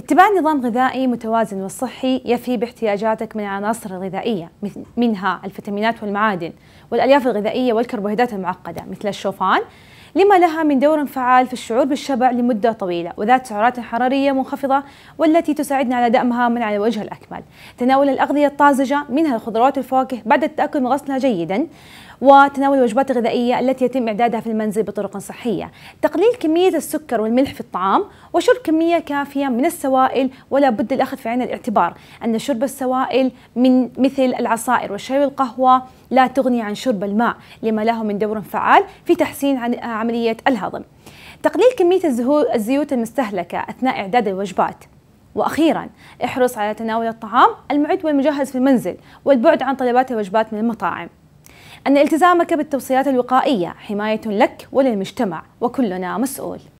اتباع نظام غذائي متوازن وصحي يفي باحتياجاتك من العناصر الغذائيه منها الفيتامينات والمعادن والألياف الغذائية والكربوهيدرات المعقدة مثل الشوفان لما لها من دور فعال في الشعور بالشبع لمدة طويلة وذات سعرات حرارية منخفضة والتي تساعدنا على دأمها من على وجه الأكمل تناول الأغذية الطازجة منها الخضروات والفواكه بعد التأكل غسلها جيدا وتناول الوجبات الغذائية التي يتم إعدادها في المنزل بطرق صحية تقليل كمية السكر والملح في الطعام وشرب كمية كافية من السوائل ولا بد الأخذ في عين الاعتبار أن شرب السوائل من مثل العصائر والشاي والقهوة لا تغني عن شرب الماء لما له من دور فعال في تحسين عملية الهضم تقليل كمية الزيوت المستهلكة أثناء إعداد الوجبات وأخيرا احرص على تناول الطعام المعد والمجهز في المنزل والبعد عن طلبات الوجبات من المطاعم أن التزامك بالتوصيات الوقائية حماية لك وللمجتمع وكلنا مسؤول